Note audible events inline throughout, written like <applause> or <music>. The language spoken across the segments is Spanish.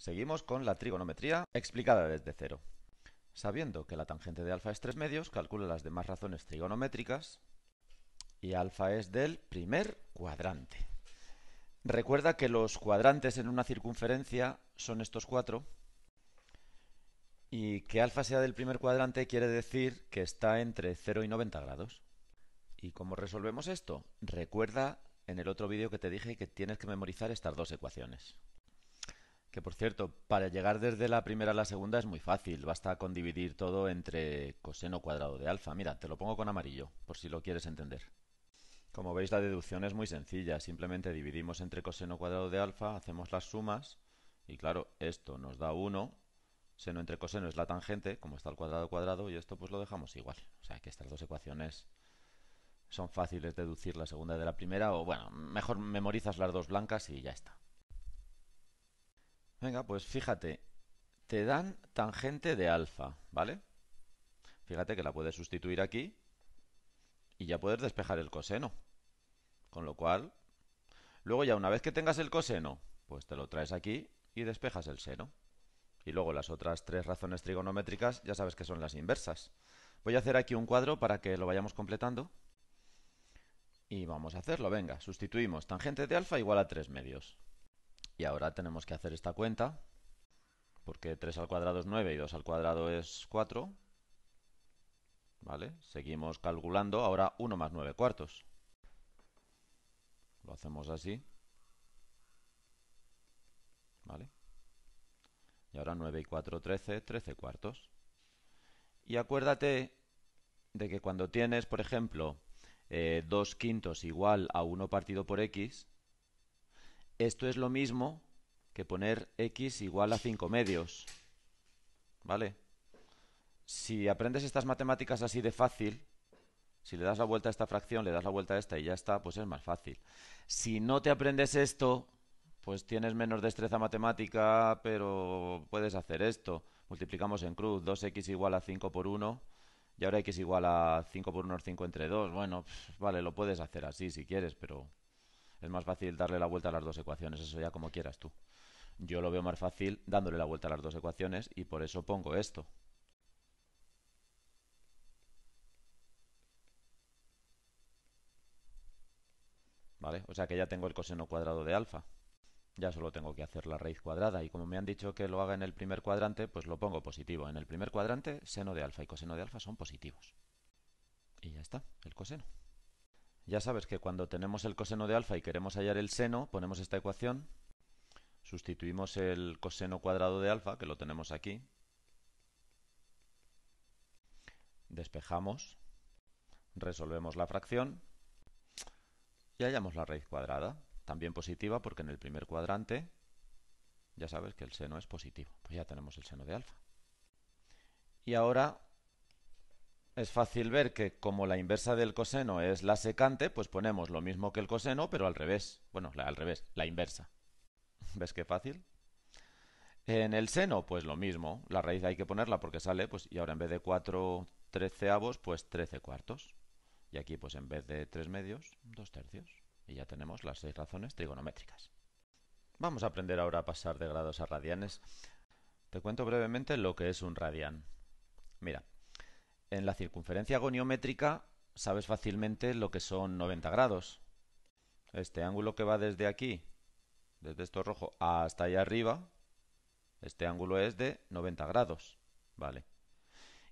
Seguimos con la trigonometría explicada desde cero. Sabiendo que la tangente de alfa es 3 medios, calcula las demás razones trigonométricas y alfa es del primer cuadrante. Recuerda que los cuadrantes en una circunferencia son estos cuatro y que alfa sea del primer cuadrante quiere decir que está entre 0 y 90 grados. ¿Y cómo resolvemos esto? Recuerda en el otro vídeo que te dije que tienes que memorizar estas dos ecuaciones. Que por cierto, para llegar desde la primera a la segunda es muy fácil, basta con dividir todo entre coseno cuadrado de alfa. Mira, te lo pongo con amarillo, por si lo quieres entender. Como veis la deducción es muy sencilla, simplemente dividimos entre coseno cuadrado de alfa, hacemos las sumas y claro, esto nos da 1, seno entre coseno es la tangente, como está el cuadrado cuadrado, y esto pues lo dejamos igual. O sea que estas dos ecuaciones son fáciles deducir la segunda de la primera, o bueno, mejor memorizas las dos blancas y ya está. Venga, pues fíjate, te dan tangente de alfa, ¿vale? Fíjate que la puedes sustituir aquí y ya puedes despejar el coseno. Con lo cual, luego ya una vez que tengas el coseno, pues te lo traes aquí y despejas el seno. Y luego las otras tres razones trigonométricas ya sabes que son las inversas. Voy a hacer aquí un cuadro para que lo vayamos completando. Y vamos a hacerlo, venga, sustituimos tangente de alfa igual a tres medios. Y ahora tenemos que hacer esta cuenta, porque 3 al cuadrado es 9 y 2 al cuadrado es 4. ¿Vale? Seguimos calculando, ahora 1 más 9 cuartos. Lo hacemos así. ¿Vale? Y ahora 9 y 4, 13, 13 cuartos. Y acuérdate de que cuando tienes, por ejemplo, 2 eh, quintos igual a 1 partido por x, esto es lo mismo que poner x igual a 5 medios. ¿Vale? Si aprendes estas matemáticas así de fácil, si le das la vuelta a esta fracción, le das la vuelta a esta y ya está, pues es más fácil. Si no te aprendes esto, pues tienes menos destreza matemática, pero puedes hacer esto. Multiplicamos en cruz 2x igual a 5 por 1 y ahora x igual a 5 por 1 es 5 entre 2. Bueno, vale, lo puedes hacer así si quieres, pero es más fácil darle la vuelta a las dos ecuaciones, eso ya como quieras tú. Yo lo veo más fácil dándole la vuelta a las dos ecuaciones y por eso pongo esto. ¿Vale? O sea que ya tengo el coseno cuadrado de alfa. Ya solo tengo que hacer la raíz cuadrada y como me han dicho que lo haga en el primer cuadrante, pues lo pongo positivo. En el primer cuadrante, seno de alfa y coseno de alfa son positivos. Y ya está, el coseno. Ya sabes que cuando tenemos el coseno de alfa y queremos hallar el seno, ponemos esta ecuación, sustituimos el coseno cuadrado de alfa, que lo tenemos aquí, despejamos, resolvemos la fracción y hallamos la raíz cuadrada, también positiva porque en el primer cuadrante ya sabes que el seno es positivo, pues ya tenemos el seno de alfa. Y ahora es fácil ver que como la inversa del coseno es la secante, pues ponemos lo mismo que el coseno, pero al revés. Bueno, al revés, la inversa. <laughs> ¿Ves qué fácil? En el seno, pues lo mismo. La raíz hay que ponerla porque sale, pues, y ahora en vez de 4 treceavos, pues 13 cuartos. Y aquí, pues en vez de 3 medios, 2 tercios. Y ya tenemos las seis razones trigonométricas. Vamos a aprender ahora a pasar de grados a radianes. Te cuento brevemente lo que es un radián. Mira, en la circunferencia goniométrica sabes fácilmente lo que son 90 grados. Este ángulo que va desde aquí, desde esto rojo, hasta allá arriba, este ángulo es de 90 grados. Vale.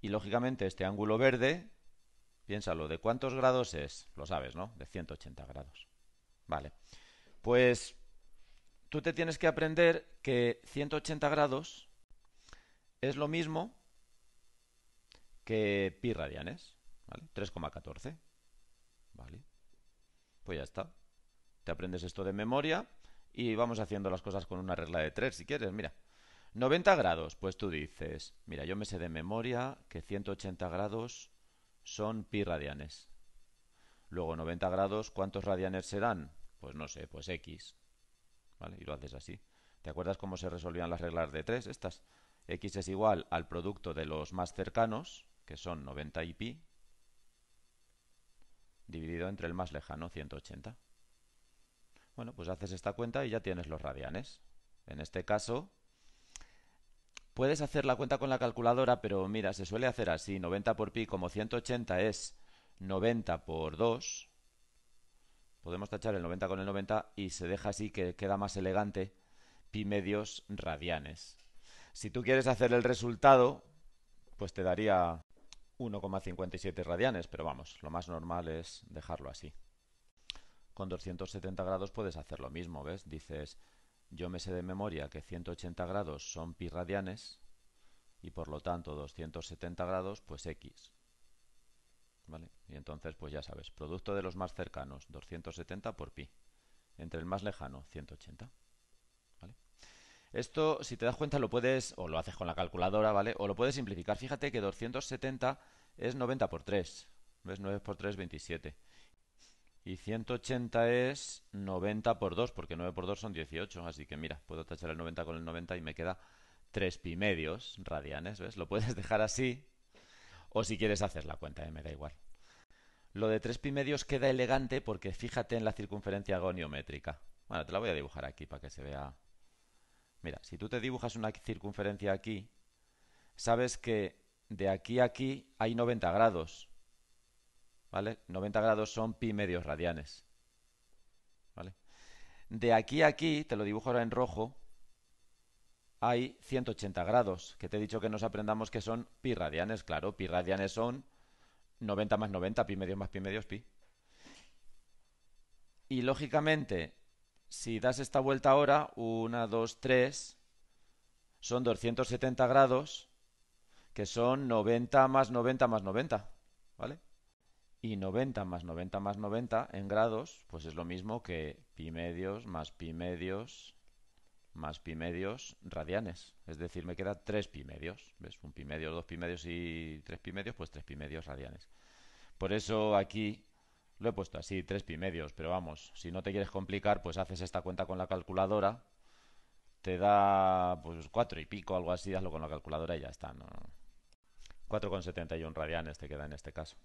Y lógicamente este ángulo verde, piénsalo, ¿de cuántos grados es? Lo sabes, ¿no? De 180 grados. Vale. Pues tú te tienes que aprender que 180 grados es lo mismo que pi radianes, ¿vale? 3,14. ¿Vale? Pues ya está. Te aprendes esto de memoria y vamos haciendo las cosas con una regla de 3 si quieres, mira. 90 grados, pues tú dices, mira, yo me sé de memoria que 180 grados son pi radianes. Luego 90 grados, ¿cuántos radianes serán? Pues no sé, pues x. ¿Vale? Y lo haces así. ¿Te acuerdas cómo se resolvían las reglas de 3 estas? x es igual al producto de los más cercanos que son 90 y pi, dividido entre el más lejano, 180. Bueno, pues haces esta cuenta y ya tienes los radianes. En este caso, puedes hacer la cuenta con la calculadora, pero mira, se suele hacer así, 90 por pi, como 180 es 90 por 2, podemos tachar el 90 con el 90 y se deja así que queda más elegante, pi medios radianes. Si tú quieres hacer el resultado, pues te daría 1,57 radianes, pero vamos, lo más normal es dejarlo así. Con 270 grados puedes hacer lo mismo, ¿ves? Dices, yo me sé de memoria que 180 grados son pi radianes y por lo tanto 270 grados pues x. ¿Vale? Y entonces pues ya sabes, producto de los más cercanos, 270 por pi. Entre el más lejano, 180. Esto, si te das cuenta, lo puedes, o lo haces con la calculadora, ¿vale? O lo puedes simplificar. Fíjate que 270 es 90 por 3. ¿Ves? 9 por 3, 27. Y 180 es 90 por 2, porque 9 por 2 son 18. Así que mira, puedo tachar el 90 con el 90 y me queda 3 pi medios radianes, ¿ves? Lo puedes <laughs> dejar así. O si quieres hacer la cuenta, ¿eh? me da igual. Lo de 3 pi medios queda elegante porque fíjate en la circunferencia goniométrica. Bueno, te la voy a dibujar aquí para que se vea Mira, si tú te dibujas una circunferencia aquí, sabes que de aquí a aquí hay 90 grados. ¿Vale? 90 grados son pi medios radianes. ¿Vale? De aquí a aquí, te lo dibujo ahora en rojo, hay 180 grados, que te he dicho que nos aprendamos que son pi radianes, claro, pi radianes son 90 más 90, pi medios más pi medios pi. Y lógicamente, si das esta vuelta ahora, 1, 2, 3, son 270 grados, que son 90 más 90 más 90, ¿vale? Y 90 más 90 más 90 en grados, pues es lo mismo que pi medios más pi medios más pi medios radianes. Es decir, me queda 3 pi medios. ¿Ves? Un pi medio, dos pi medios y tres pi medios, pues 3 pi medios radianes. Por eso aquí lo he puesto así, 3 pi medios, pero vamos, si no te quieres complicar, pues haces esta cuenta con la calculadora, te da pues cuatro y pico, algo así, hazlo con la calculadora y ya está. ¿no? 4,71 radianes te queda en este caso.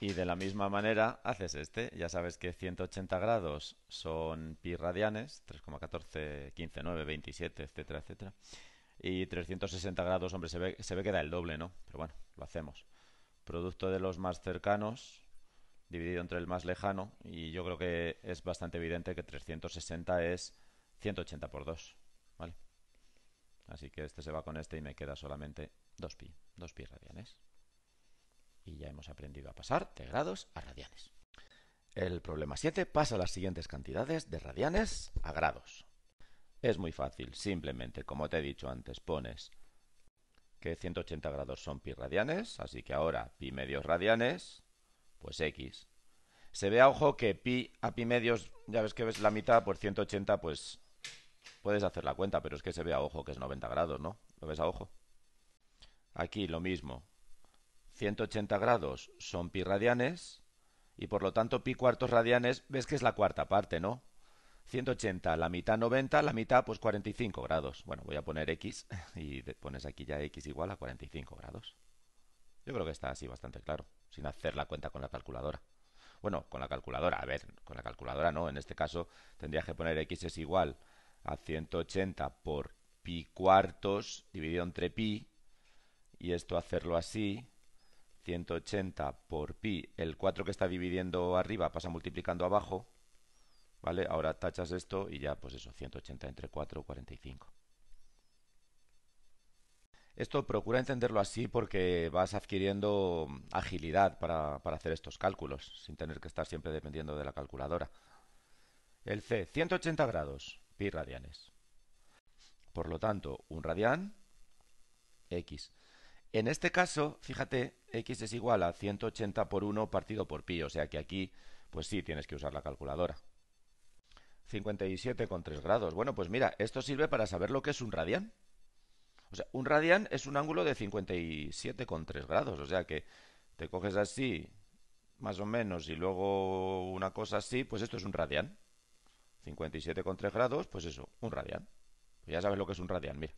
Y de la misma manera haces este, ya sabes que 180 grados son pi radianes, 3,14, 15, 9, 27, etcétera, etcétera. Y 360 grados, hombre, se ve, se ve que da el doble, ¿no? Pero bueno, lo hacemos. Producto de los más cercanos, dividido entre el más lejano y yo creo que es bastante evidente que 360 es 180 por 2, ¿vale? Así que este se va con este y me queda solamente 2pi, 2pi radianes. Y ya hemos aprendido a pasar de grados a radianes. El problema 7 pasa las siguientes cantidades de radianes a grados. Es muy fácil, simplemente, como te he dicho antes, pones que 180 grados son pi radianes, así que ahora pi medios radianes pues X. Se ve a ojo que pi a pi medios, ya ves que ves la mitad, por 180, pues puedes hacer la cuenta, pero es que se ve a ojo que es 90 grados, ¿no? ¿Lo ves a ojo? Aquí lo mismo. 180 grados son pi radianes y por lo tanto pi cuartos radianes, ves que es la cuarta parte, ¿no? 180, la mitad 90, la mitad pues 45 grados. Bueno, voy a poner x <laughs> y pones aquí ya x igual a 45 grados. Yo creo que está así bastante claro, sin hacer la cuenta con la calculadora. Bueno, con la calculadora, a ver, con la calculadora no, en este caso tendría que poner x es igual a 180 por pi cuartos dividido entre pi, y esto hacerlo así, 180 por pi, el 4 que está dividiendo arriba pasa multiplicando abajo, ¿vale? Ahora tachas esto y ya, pues eso, 180 entre 4, 45. Esto procura entenderlo así porque vas adquiriendo agilidad para, hacer estos cálculos, sin tener que estar siempre dependiendo de la calculadora. El C, 180 grados, pi radianes. Por lo tanto, un radián, x. En este caso, fíjate, x es igual a 180 por 1 partido por pi, o sea que aquí, pues sí, tienes que usar la calculadora. 57,3 grados. Bueno, pues mira, esto sirve para saber lo que es un radián. O sea, un radián es un ángulo de 57,3 grados. O sea que te coges así, más o menos, y luego una cosa así, pues esto es un radián. 57,3 grados, pues eso, un radián. Pues ya sabes lo que es un radián, mira.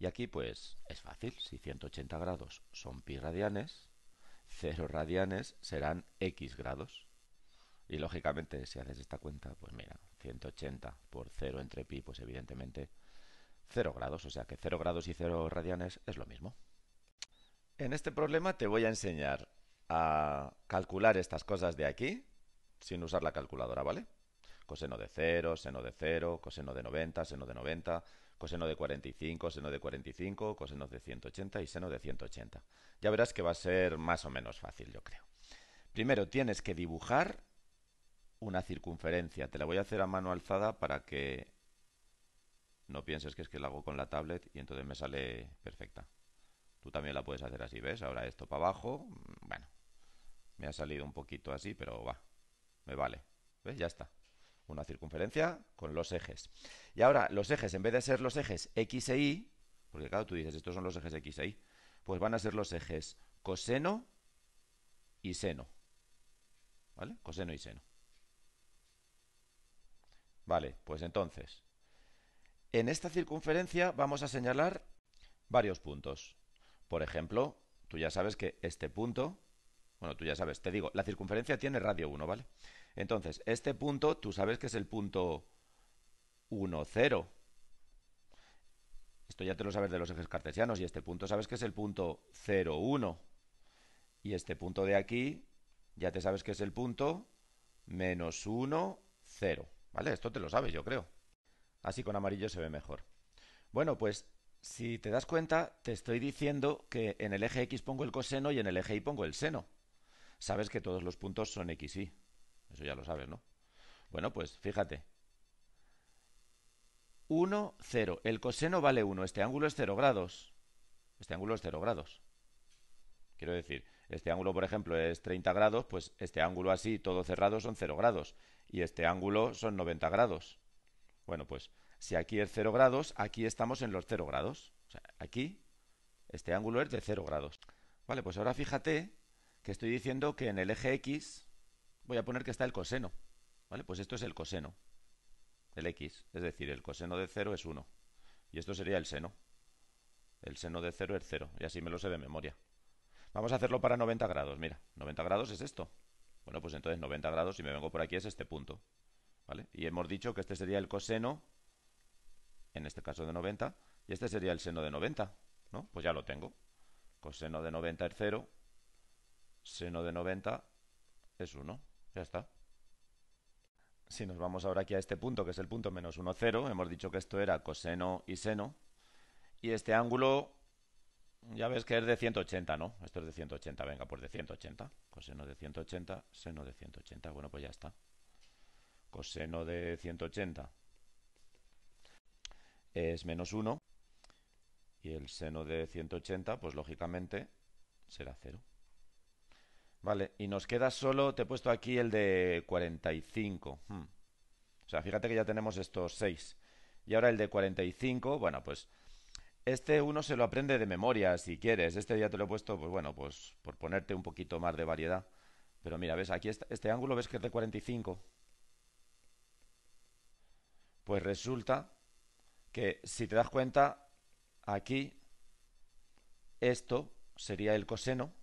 Y aquí, pues, es fácil. Si 180 grados son pi radianes, 0 radianes serán x grados. Y lógicamente, si haces esta cuenta, pues mira, 180 por 0 entre pi, pues evidentemente 0 grados, o sea que 0 grados y 0 radianes es lo mismo. En este problema te voy a enseñar a calcular estas cosas de aquí sin usar la calculadora, ¿vale? Coseno de 0, seno de 0, coseno de 90, seno de 90, coseno de 45, seno de 45, coseno de 180 y seno de 180. Ya verás que va a ser más o menos fácil, yo creo. Primero tienes que dibujar una circunferencia. Te la voy a hacer a mano alzada para que no pienses que es que lo hago con la tablet y entonces me sale perfecta. Tú también la puedes hacer así, ¿ves? Ahora esto para abajo, bueno, me ha salido un poquito así, pero va, me vale. ¿Ves? Ya está. Una circunferencia con los ejes. Y ahora, los ejes, en vez de ser los ejes X e Y, porque claro, tú dices, estos son los ejes X e Y, pues van a ser los ejes coseno y seno. ¿Vale? Coseno y seno. Vale, pues entonces, en esta circunferencia vamos a señalar varios puntos. Por ejemplo, tú ya sabes que este punto, bueno, tú ya sabes, te digo, la circunferencia tiene radio 1, ¿vale? Entonces, este punto tú sabes que es el punto 1, 0. Esto ya te lo sabes de los ejes cartesianos y este punto sabes que es el punto 0, 1. Y este punto de aquí ya te sabes que es el punto menos 1, 0. ¿Vale? Esto te lo sabes, yo creo. Así con amarillo se ve mejor. Bueno, pues si te das cuenta, te estoy diciendo que en el eje X pongo el coseno y en el eje Y pongo el seno. Sabes que todos los puntos son X y. Eso ya lo sabes, ¿no? Bueno, pues fíjate. 1, 0. El coseno vale 1. Este ángulo es 0 grados. Este ángulo es 0 grados. Quiero decir, este ángulo, por ejemplo, es 30 grados, pues este ángulo así, todo cerrado, son 0 grados. Y este ángulo son 90 grados. Bueno, pues si aquí es 0 grados, aquí estamos en los 0 grados. O sea, aquí este ángulo es de 0 grados. Vale, pues ahora fíjate que estoy diciendo que en el eje X voy a poner que está el coseno. Vale, pues esto es el coseno, el X. Es decir, el coseno de 0 es 1. Y esto sería el seno. El seno de 0 es 0. Y así me lo sé de memoria. Vamos a hacerlo para 90 grados. Mira, 90 grados es esto. Bueno, pues entonces 90 grados, si me vengo por aquí, es este punto. Y hemos dicho que este sería el coseno, en este caso de 90, y este sería el seno de 90, ¿no? Pues ya lo tengo. Coseno de 90 es 0, seno de 90 es 1, ya está. Si nos vamos ahora aquí a este punto, que es el punto menos 1, 0, hemos dicho que esto era coseno y seno, y este ángulo ya ves que es de 180, ¿no? Esto es de 180, venga, pues de 180. Coseno de 180, seno de 180. Bueno, pues ya está coseno de 180 es menos 1 y el seno de 180, pues lógicamente será 0. Vale, y nos queda solo, te he puesto aquí el de 45. Hmm. O sea, fíjate que ya tenemos estos 6. Y ahora el de 45, bueno, pues este uno se lo aprende de memoria si quieres. Este ya te lo he puesto, pues bueno, pues por ponerte un poquito más de variedad. Pero mira, ves, aquí este, este ángulo ves que es de 45. Pues resulta que si te das cuenta, aquí esto sería el coseno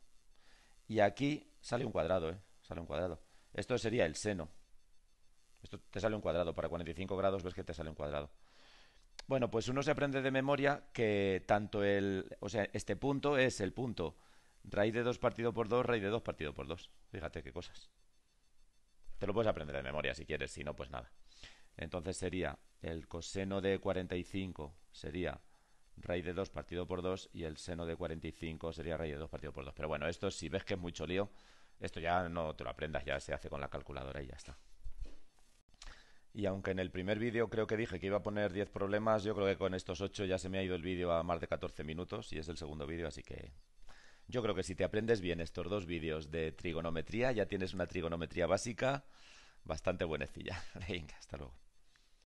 y aquí sale un cuadrado, ¿eh? Sale un cuadrado. Esto sería el seno. Esto te sale un cuadrado. Para 45 grados ves que te sale un cuadrado. Bueno, pues uno se aprende de memoria que tanto el... O sea, este punto es el punto raíz de 2 partido por 2, raíz de 2 partido por 2. Fíjate qué cosas. Te lo puedes aprender de memoria si quieres, si no, pues nada. Entonces sería el coseno de 45 sería raíz de 2 partido por 2 y el seno de 45 sería raíz de 2 partido por 2. Pero bueno, esto si ves que es mucho lío, esto ya no te lo aprendas, ya se hace con la calculadora y ya está. Y aunque en el primer vídeo creo que dije que iba a poner 10 problemas, yo creo que con estos 8 ya se me ha ido el vídeo a más de 14 minutos y es el segundo vídeo, así que yo creo que si te aprendes bien estos dos vídeos de trigonometría, ya tienes una trigonometría básica bastante buenecilla. <laughs> Venga, hasta luego.